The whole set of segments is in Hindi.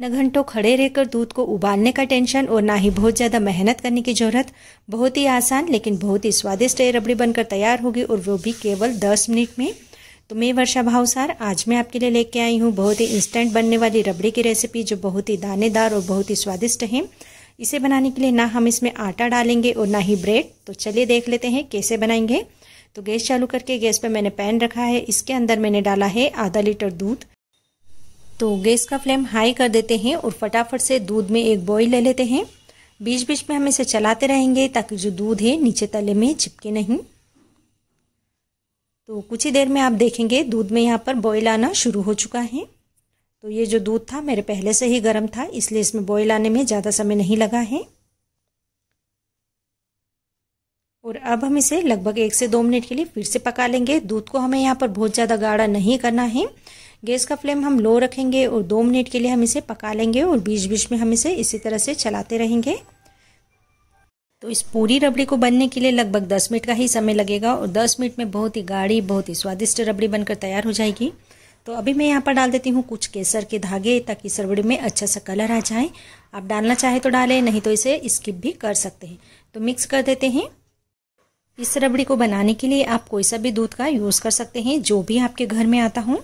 न घंटों खड़े रहकर दूध को उबालने का टेंशन और ना ही बहुत ज़्यादा मेहनत करने की ज़रूरत बहुत ही आसान लेकिन बहुत ही स्वादिष्ट ये रबड़ी बनकर तैयार होगी और वो भी केवल दस मिनट में तो मैं वर्षा भावसार आज मैं आपके लिए लेके आई हूँ बहुत ही इंस्टेंट बनने वाली रबड़ी की रेसिपी जो बहुत ही दानेदार और बहुत ही स्वादिष्ट है इसे बनाने के लिए ना हम इसमें आटा डालेंगे और ना ही ब्रेड तो चलिए देख लेते हैं कैसे बनाएंगे तो गैस चालू करके गैस पर मैंने पैन रखा है इसके अंदर मैंने डाला है आधा लीटर दूध तो गैस का फ्लेम हाई कर देते हैं और फटाफट से दूध में एक बॉईल ले लेते हैं बीच बीच में हम इसे चलाते रहेंगे ताकि जो दूध है नीचे तले में चिपके नहीं तो कुछ ही देर में आप देखेंगे दूध में यहाँ पर बॉईल आना शुरू हो चुका है तो ये जो दूध था मेरे पहले से ही गर्म था इसलिए इसमें बॉयल आने में ज़्यादा समय नहीं लगा है और अब हम इसे लगभग एक से दो मिनट के लिए फिर से पका लेंगे दूध को हमें यहाँ पर बहुत ज़्यादा गाढ़ा नहीं करना है गैस का फ्लेम हम लो रखेंगे और दो मिनट के लिए हम इसे पका लेंगे और बीच बीच में हम इसे इसी तरह से चलाते रहेंगे तो इस पूरी रबड़ी को बनने के लिए लगभग 10 मिनट का ही समय लगेगा और 10 मिनट में बहुत ही गाढ़ी बहुत ही स्वादिष्ट रबड़ी बनकर तैयार हो जाएगी तो अभी मैं यहाँ पर डाल देती हूँ कुछ केसर के धागे ताकि इस रबड़ी में अच्छा सा कलर आ जाए आप डालना चाहे तो डालें नहीं तो इसे स्किप भी कर सकते हैं तो मिक्स कर देते हैं इस रबड़ी को बनाने के लिए आप कोई सा भी दूध का यूज़ कर सकते हैं जो भी आपके घर में आता हूँ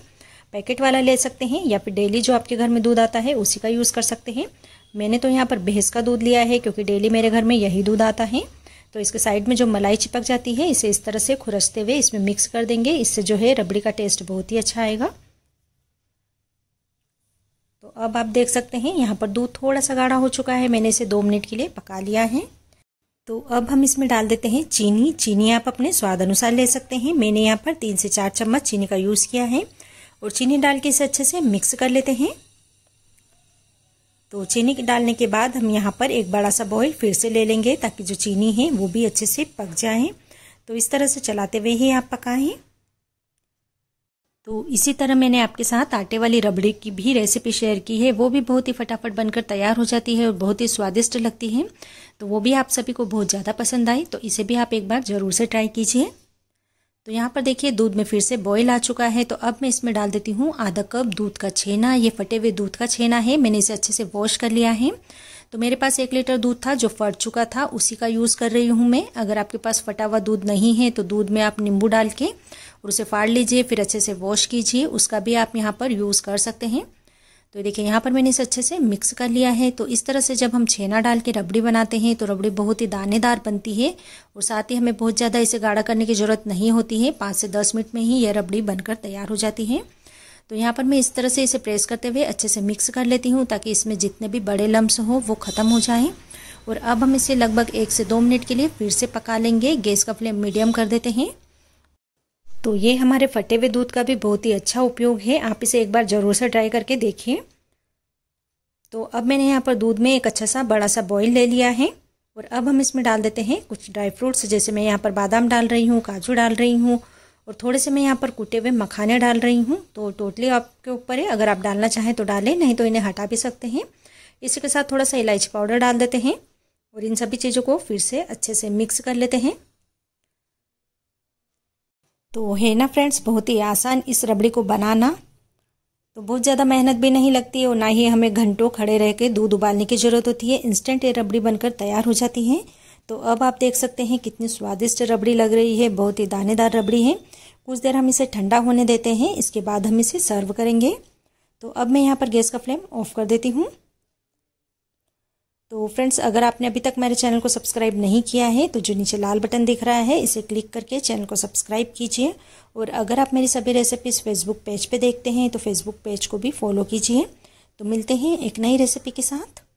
पैकेट वाला ले सकते हैं या फिर डेली जो आपके घर में दूध आता है उसी का यूज़ कर सकते हैं मैंने तो यहाँ पर भैंस का दूध लिया है क्योंकि डेली मेरे घर में यही दूध आता है तो इसके साइड में जो मलाई चिपक जाती है इसे इस तरह से खुरसते हुए इसमें मिक्स कर देंगे इससे जो है रबड़ी का टेस्ट बहुत ही अच्छा आएगा तो अब आप देख सकते हैं यहाँ पर दूध थोड़ा सा गाढ़ा हो चुका है मैंने इसे दो मिनट के लिए पका लिया है तो अब हम इसमें डाल देते हैं चीनी चीनी आप अपने स्वाद अनुसार ले सकते हैं मैंने यहाँ पर तीन से चार चम्मच चीनी का यूज़ किया है और चीनी डाल के इसे अच्छे से मिक्स कर लेते हैं तो चीनी डालने के बाद हम यहाँ पर एक बड़ा सा बॉयल फिर से ले लेंगे ताकि जो चीनी है वो भी अच्छे से पक जाए तो इस तरह से चलाते हुए ही आप पकाएं तो इसी तरह मैंने आपके साथ आटे वाली रबड़ी की भी रेसिपी शेयर की है वो भी बहुत ही फटाफट बनकर तैयार हो जाती है और बहुत ही स्वादिष्ट लगती है तो वो भी आप सभी को बहुत ज़्यादा पसंद आई तो इसे भी आप एक बार ज़रूर से ट्राई कीजिए तो यहाँ पर देखिए दूध में फिर से बॉयल आ चुका है तो अब मैं इसमें डाल देती हूँ आधा कप दूध का छेना ये फटे हुए दूध का छेना है मैंने इसे अच्छे से वॉश कर लिया है तो मेरे पास एक लीटर दूध था जो फट चुका था उसी का यूज़ कर रही हूँ मैं अगर आपके पास फटा हुआ दूध नहीं है तो दूध में आप नींबू डाल के और उसे फाड़ लीजिए फिर अच्छे से वॉश कीजिए उसका भी आप यहाँ पर यूज़ कर सकते हैं तो देखिए यहाँ पर मैंने इसे अच्छे से मिक्स कर लिया है तो इस तरह से जब हम छेना डाल के रबड़ी बनाते हैं तो रबड़ी बहुत ही दानेदार बनती है और साथ ही हमें बहुत ज़्यादा इसे गाढ़ा करने की ज़रूरत नहीं होती है पाँच से दस मिनट में ही यह रबड़ी बनकर तैयार हो जाती है तो यहाँ पर मैं इस तरह से इसे प्रेस करते हुए अच्छे से मिक्स कर लेती हूँ ताकि इसमें जितने भी बड़े लम्ब्स हों वो ख़त्म हो जाएँ और अब हम इसे लगभग एक से दो मिनट के लिए फिर से पका लेंगे गैस का फ्लेम मीडियम कर देते हैं तो ये हमारे फटे हुए दूध का भी बहुत ही अच्छा उपयोग है आप इसे एक बार ज़रूर से ट्राई करके देखिए तो अब मैंने यहाँ पर दूध में एक अच्छा सा बड़ा सा बॉईल ले लिया है और अब हम इसमें डाल देते हैं कुछ ड्राई फ्रूट्स जैसे मैं यहाँ पर बादाम डाल रही हूँ काजू डाल रही हूँ और थोड़े से मैं यहाँ पर कूटे हुए मखाने डाल रही हूँ तो टोटली आपके ऊपर है अगर आप डालना चाहें तो डालें नहीं तो इन्हें हटा भी सकते हैं इसी के साथ थोड़ा सा इलायची पाउडर डाल देते हैं और इन सभी चीज़ों को फिर से अच्छे से मिक्स कर लेते हैं तो है ना फ्रेंड्स बहुत ही आसान इस रबड़ी को बनाना तो बहुत ज़्यादा मेहनत भी नहीं लगती है और ना ही हमें घंटों खड़े रह के दूध उबालने की ज़रूरत होती है इंस्टेंट ये रबड़ी बनकर तैयार हो जाती है तो अब आप देख सकते हैं कितनी स्वादिष्ट रबड़ी लग रही है बहुत ही दानेदार रबड़ी है कुछ देर हम इसे ठंडा होने देते हैं इसके बाद हम इसे सर्व करेंगे तो अब मैं यहाँ पर गैस का फ्लेम ऑफ कर देती हूँ तो फ्रेंड्स अगर आपने अभी तक मेरे चैनल को सब्सक्राइब नहीं किया है तो जो नीचे लाल बटन दिख रहा है इसे क्लिक करके चैनल को सब्सक्राइब कीजिए और अगर आप मेरी सभी रेसिपीज़ फेसबुक पेज पे देखते हैं तो फेसबुक पेज को भी फॉलो कीजिए तो मिलते हैं एक नई रेसिपी के साथ